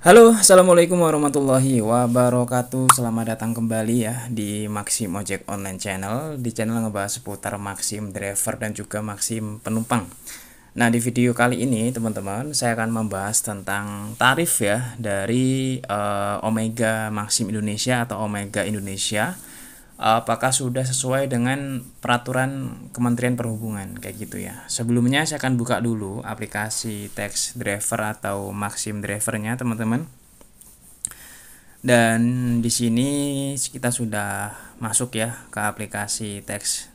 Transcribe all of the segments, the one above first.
Halo, assalamualaikum warahmatullahi wabarakatuh. Selamat datang kembali ya di Maxim Ojek Online Channel. Di channel ngebahas seputar Maxim driver dan juga Maxim penumpang. Nah, di video kali ini, teman-teman, saya akan membahas tentang tarif ya dari uh, Omega Maxim Indonesia atau Omega Indonesia apakah sudah sesuai dengan peraturan Kementerian Perhubungan kayak gitu ya. Sebelumnya saya akan buka dulu aplikasi Text Driver atau Maxim Drivernya teman-teman. Dan di sini kita sudah masuk ya ke aplikasi Text.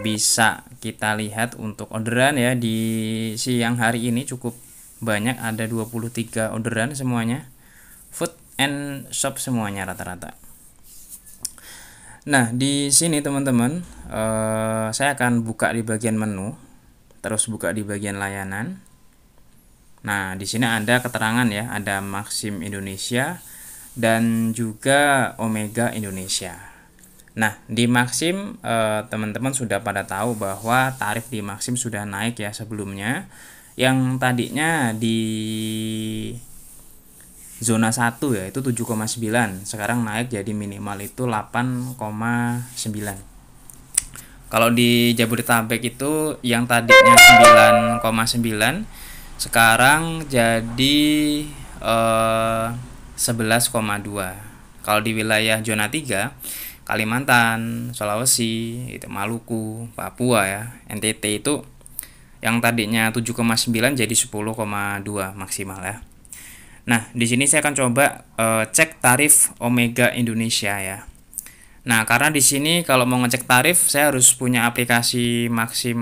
Bisa kita lihat untuk orderan ya di siang hari ini cukup banyak ada 23 orderan semuanya. Food and shop semuanya rata-rata. Nah, di sini teman-teman, eh, saya akan buka di bagian menu, terus buka di bagian layanan. Nah, di sini ada keterangan ya, ada Maxim Indonesia dan juga Omega Indonesia. Nah, di Maxim eh, teman -teman sudah pada tahu bahwa tarif di Maxim sudah naik ya sebelumnya. Yang tadinya di zona 1 ya itu 7,9 sekarang naik jadi minimal itu 8,9 kalau di Jabodetabek itu yang tadinya 9,9 sekarang jadi eh, 11,2 kalau di wilayah zona 3 Kalimantan, Sulawesi, itu Maluku, Papua ya, NTT itu yang tadinya 7,9 jadi 10,2 maksimal ya. Nah, di sini saya akan coba e, cek tarif Omega Indonesia ya. Nah, karena di sini kalau mau ngecek tarif, saya harus punya aplikasi Maxim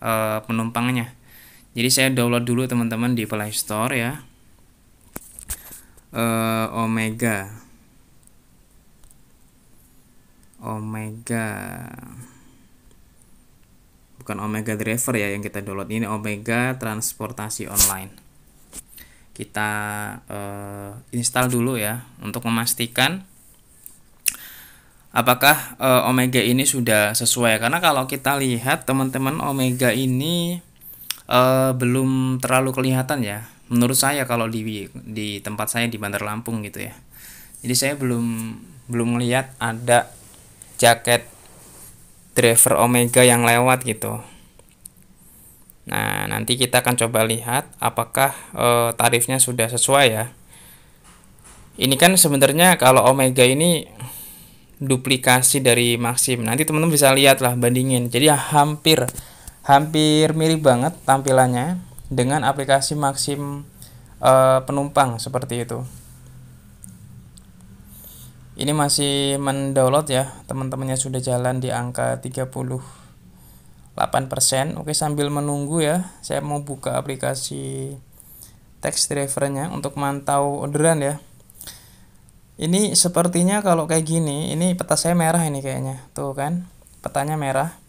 e, penumpangnya. Jadi saya download dulu teman-teman di Play Store ya. E, Omega. Omega. Bukan Omega Driver ya yang kita download ini Omega Transportasi Online kita uh, install dulu ya untuk memastikan apakah uh, omega ini sudah sesuai karena kalau kita lihat teman-teman omega ini uh, belum terlalu kelihatan ya menurut saya kalau di di tempat saya di Bandar Lampung gitu ya jadi saya belum belum melihat ada jaket driver omega yang lewat gitu Nah, nanti kita akan coba lihat apakah e, tarifnya sudah sesuai ya. Ini kan sebenarnya kalau Omega ini duplikasi dari Maxim. Nanti teman-teman bisa lihat lah bandingin. Jadi hampir hampir mirip banget tampilannya dengan aplikasi Maxim e, penumpang seperti itu. Ini masih mendownload ya, teman-temannya sudah jalan di angka 30 8%. Oke, sambil menunggu ya, saya mau buka aplikasi text drivernya untuk mantau orderan ya. Ini sepertinya kalau kayak gini, ini peta saya merah ini kayaknya. Tuh kan, petanya merah.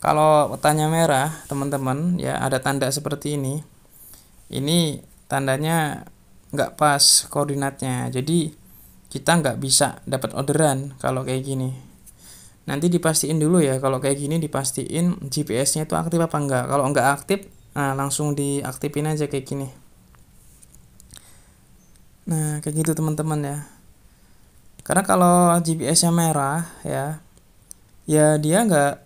Kalau petanya merah, teman-teman, ya ada tanda seperti ini. Ini tandanya nggak pas koordinatnya. Jadi kita nggak bisa dapat orderan kalau kayak gini nanti dipastiin dulu ya kalau kayak gini dipastiin GPS-nya itu aktif apa enggak kalau enggak aktif nah langsung diaktifin aja kayak gini nah kayak gitu teman-teman ya karena kalau GPS-nya merah ya ya dia enggak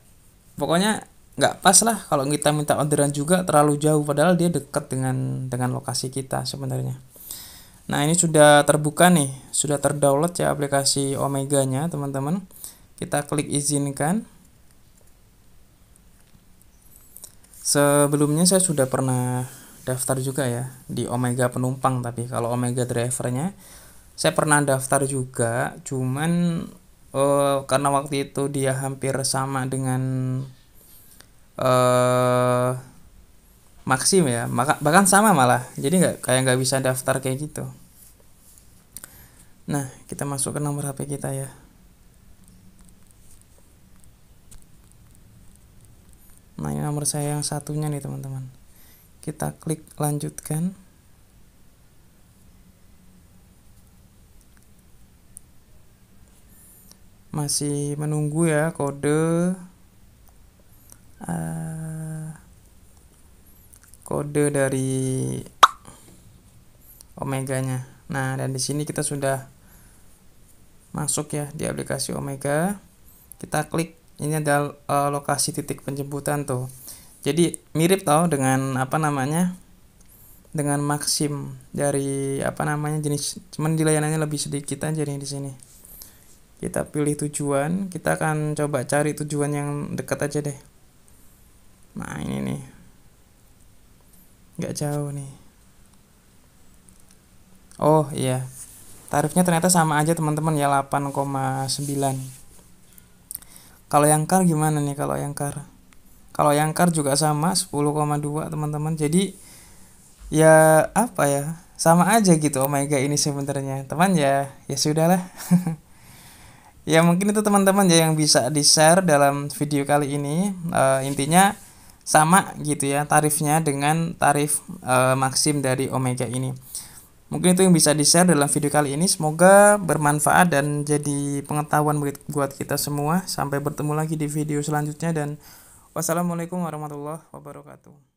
pokoknya enggak pas lah kalau kita minta orderan juga terlalu jauh padahal dia dekat dengan dengan lokasi kita sebenarnya nah ini sudah terbuka nih sudah terdownload ya aplikasi Omega nya teman-teman kita klik izinkan sebelumnya saya sudah pernah daftar juga ya di Omega penumpang tapi kalau Omega drivernya saya pernah daftar juga cuman eh, karena waktu itu dia hampir sama dengan eh, Maxim ya maka bahkan sama malah jadi nggak kayak nggak bisa daftar kayak gitu nah kita masuk ke nomor HP kita ya nah ini nomor saya yang satunya nih teman-teman kita klik lanjutkan masih menunggu ya kode uh, kode dari omeganya nah dan di sini kita sudah masuk ya di aplikasi omega kita klik ini adalah eh, uh, lokasi titik penjemputan tuh jadi mirip tau dengan apa namanya dengan maksim dari apa namanya jenis cuman di layanannya lebih sedikit aja nih di sini kita pilih tujuan kita akan coba cari tujuan yang dekat aja deh nah ini nih nggak jauh nih oh iya tarifnya ternyata sama aja teman-teman ya 8,9 kalau yang kar gimana nih kalau yang kar? Kalau yang kar juga sama 10,2 teman-teman. Jadi ya apa ya? Sama aja gitu omega ini sebenarnya. Teman ya, ya sudahlah. ya mungkin itu teman-teman ya yang bisa di-share dalam video kali ini. Uh, intinya sama gitu ya tarifnya dengan tarif uh, eh, maksim dari omega ini. Mungkin itu yang bisa di-share dalam video kali ini. Semoga bermanfaat dan jadi pengetahuan buat kita semua. Sampai bertemu lagi di video selanjutnya dan wassalamualaikum warahmatullahi wabarakatuh.